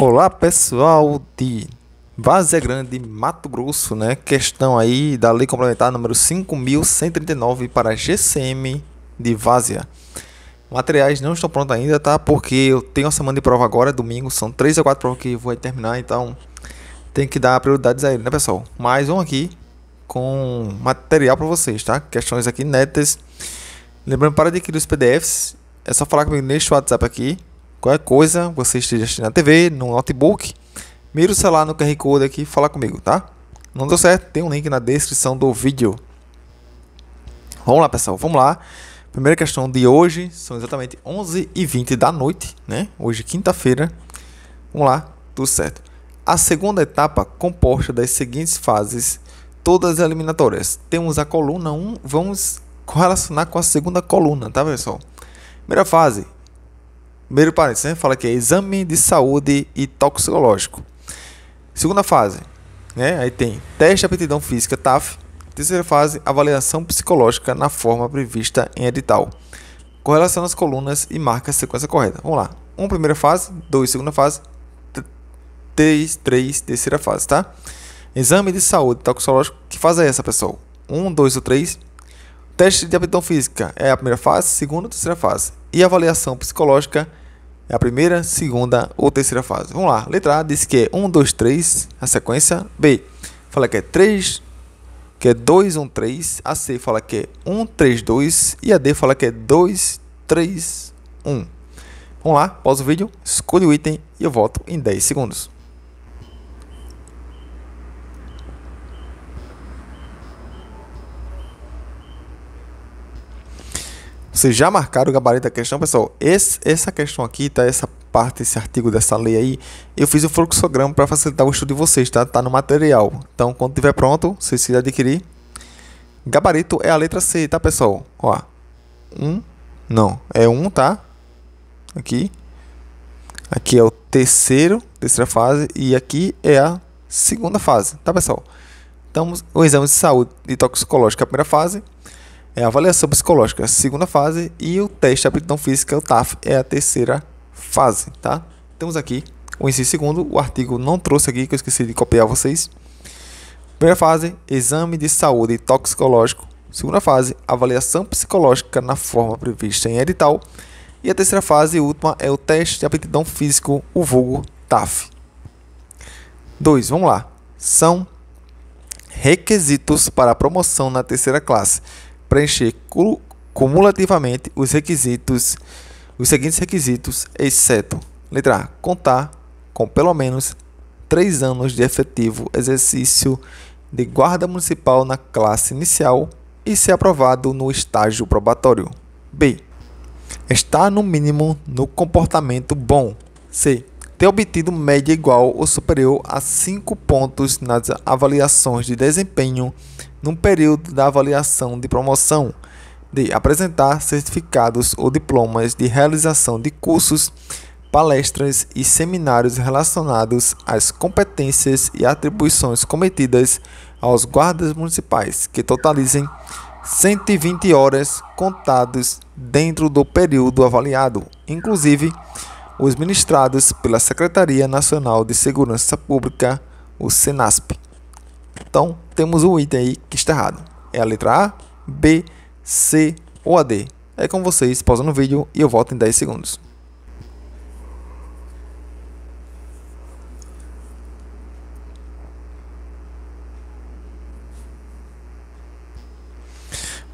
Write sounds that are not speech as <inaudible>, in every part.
Olá pessoal de Vazia Grande, Mato Grosso, né? Questão aí da Lei Complementar número 5.139 para GCM de Vazia. Materiais não estão prontos ainda, tá? Porque eu tenho uma semana de prova agora, domingo, são três a quatro provas que eu vou terminar, então tem que dar prioridades a ele, né pessoal? Mas um aqui com material para vocês, tá? Questões aqui netas. Lembrando, para adquirir os PDFs, é só falar comigo neste WhatsApp aqui, Qualquer coisa, você esteja assistindo na TV, no notebook, mira o celular no QR Code aqui e fala comigo, tá? Não deu certo? Tem um link na descrição do vídeo. Vamos lá, pessoal, vamos lá. Primeira questão de hoje, são exatamente 11h20 da noite, né? Hoje, quinta-feira. Vamos lá, tudo certo. A segunda etapa composta das seguintes fases, todas eliminatórias. Temos a coluna 1, vamos correlacionar com a segunda coluna, tá, pessoal? Primeira fase, Primeiro parênteses, né? fala que é exame de saúde e toxicológico. Segunda fase, né? Aí tem teste de aptidão física, TAF. Terceira fase, avaliação psicológica na forma prevista em edital. correlação as colunas e marca a sequência correta. Vamos lá. 1 um, primeira fase, 2 segunda fase, 3, 3 terceira fase, tá? Exame de saúde toxicológico, que fase é essa, pessoal? 1, 2 ou 3. Teste de aptidão física é a primeira fase, segunda terceira fase. E avaliação psicológica é a primeira, segunda ou terceira fase. Vamos lá. Letra A diz que é 1, 2, 3, a sequência. B fala que é 3, que é 2, 1, 3. A C fala que é 1, 3, 2. E a D fala que é 2, 3, 1. Vamos lá, pausa o vídeo, escolha o item e eu volto em 10 segundos. Vocês já marcaram o gabarito da questão, pessoal? Esse, essa questão aqui, tá? Essa parte, esse artigo dessa lei aí, eu fiz o fluxograma para facilitar o estudo de vocês, tá? Tá no material. Então, quando tiver pronto, vocês se adquirir. Gabarito é a letra C, tá, pessoal? Ó. Um. Não, é um, tá? Aqui. Aqui é o terceiro, terceira fase. E aqui é a segunda fase, tá, pessoal? Então, o exame de saúde e toxicológico é a primeira fase é a avaliação psicológica, é a segunda fase, e o teste de aptidão física, o TAF, é a terceira fase, tá? Temos aqui o ensino segundo, o artigo não trouxe aqui, que eu esqueci de copiar vocês. Primeira fase, exame de saúde toxicológico. Segunda fase, avaliação psicológica na forma prevista em edital. E a terceira fase, última, é o teste de aptidão físico, o vulgo TAF. Dois, Vamos lá. São requisitos para a promoção na terceira classe preencher cumulativamente os requisitos, os seguintes requisitos, exceto: letra A, contar com pelo menos 3 anos de efetivo exercício de guarda municipal na classe inicial e ser aprovado no estágio probatório. B. Estar no mínimo no comportamento bom. C ter obtido média igual ou superior a 5 pontos nas avaliações de desempenho no período da avaliação de promoção, de apresentar certificados ou diplomas de realização de cursos, palestras e seminários relacionados às competências e atribuições cometidas aos guardas municipais, que totalizem 120 horas contadas dentro do período avaliado, inclusive os ministrados pela Secretaria Nacional de Segurança Pública, o SENASP. Então, temos um item aí que está errado. É a letra A, B, C ou AD. D. É com vocês, pausa no vídeo e eu volto em 10 segundos.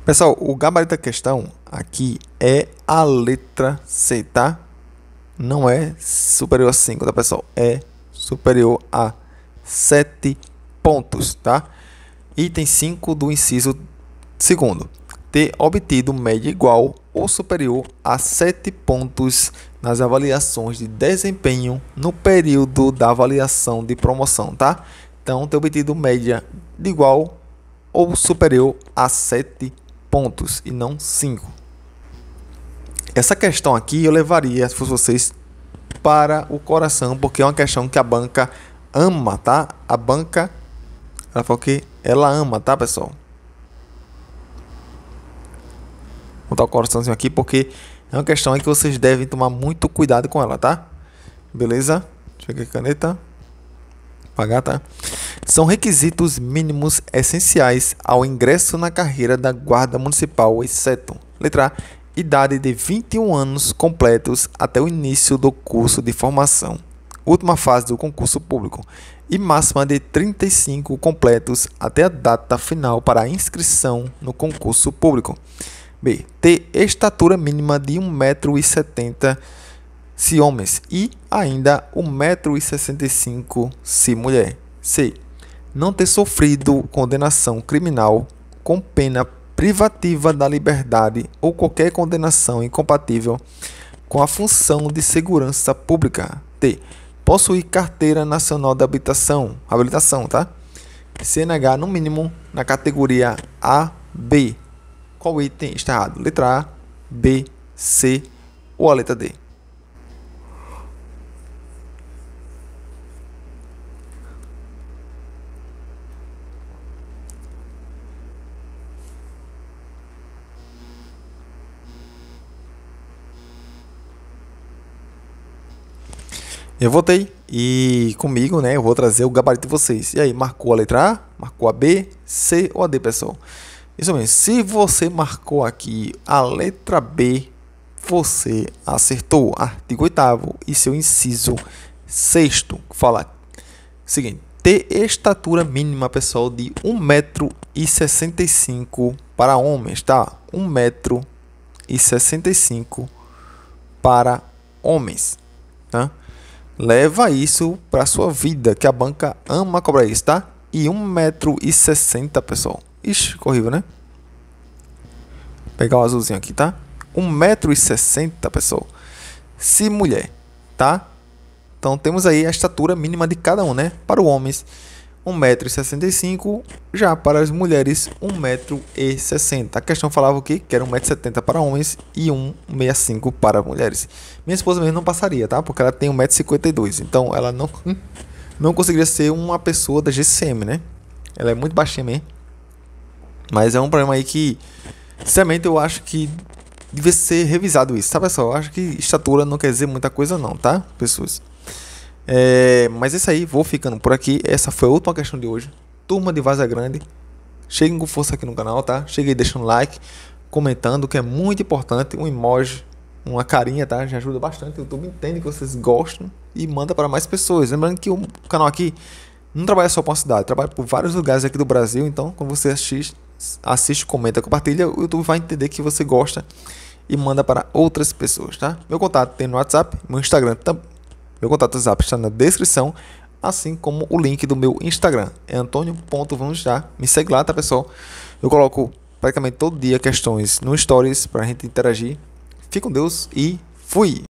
Pessoal, o gabarito da questão aqui é a letra C, tá? não é superior a 5, tá pessoal? É superior a 7 pontos, tá? Item 5 do inciso segundo. Ter obtido média igual ou superior a 7 pontos nas avaliações de desempenho no período da avaliação de promoção, tá? Então, ter obtido média igual ou superior a 7 pontos e não 5. Essa questão aqui eu levaria, se fosse vocês, para o coração, porque é uma questão que a banca ama, tá? A banca, ela falou que ela ama, tá, pessoal? Vou botar o coraçãozinho aqui, porque é uma questão que vocês devem tomar muito cuidado com ela, tá? Beleza? Deixa eu ver a caneta. Apagar, tá? São requisitos mínimos essenciais ao ingresso na carreira da Guarda Municipal, exceto letra A idade de 21 anos completos até o início do curso de formação, última fase do concurso público, e máxima de 35 completos até a data final para a inscrição no concurso público. B. Ter estatura mínima de 1,70m se homens e ainda 1,65m se mulher. C. Não ter sofrido condenação criminal com pena privativa da liberdade ou qualquer condenação incompatível com a função de segurança pública. T. Possuir carteira nacional de habitação, habilitação, tá? CNH no mínimo na categoria A, B. Qual item está errado? Letra A, B, C ou a letra D? Eu votei e comigo, né, eu vou trazer o gabarito de vocês. E aí, marcou a letra A, marcou a B, C ou a D, pessoal? Isso mesmo, se você marcou aqui a letra B, você acertou. Artigo 8 e seu inciso 6 fala seguinte, ter estatura mínima, pessoal, de 1,65m para homens, tá? 1,65m para homens, tá? Leva isso para sua vida, que a banca ama cobrar isso, tá? E 1,60m, pessoal. Ixi, horrível, né? Vou pegar o azulzinho aqui, tá? 1,60m, pessoal. Se mulher, tá? Então temos aí a estatura mínima de cada um, né? Para os homens, 1,65m, já para as mulheres 1,60m. A questão falava o quê? Que era 1,70m para homens e 1,65m para mulheres. Minha esposa mesmo não passaria, tá? Porque ela tem 1,52m, então ela não, <laughs> não conseguiria ser uma pessoa da GCM, né? Ela é muito baixinha mesmo. Mas é um problema aí que, sinceramente, eu acho que devia ser revisado isso, tá pessoal? Eu acho que estatura não quer dizer muita coisa não, tá? Pessoas. É, mas é isso aí, vou ficando por aqui. Essa foi a última questão de hoje. Turma de Vaza Grande, cheguem com força aqui no canal, tá? Cheguei deixando like, comentando, que é muito importante. Um emoji, uma carinha, tá? Já ajuda bastante. O YouTube entende que vocês gostam e manda para mais pessoas. Lembrando que o canal aqui não trabalha só para uma cidade, trabalha por vários lugares aqui do Brasil. Então, quando você assiste, assiste, comenta, compartilha, o YouTube vai entender que você gosta e manda para outras pessoas, tá? Meu contato tem no WhatsApp, meu Instagram também meu contato WhatsApp está na descrição, assim como o link do meu Instagram. É antonio.vamosjá. Me segue lá, tá, pessoal? Eu coloco praticamente todo dia questões no Stories para a gente interagir. Fique com Deus e fui!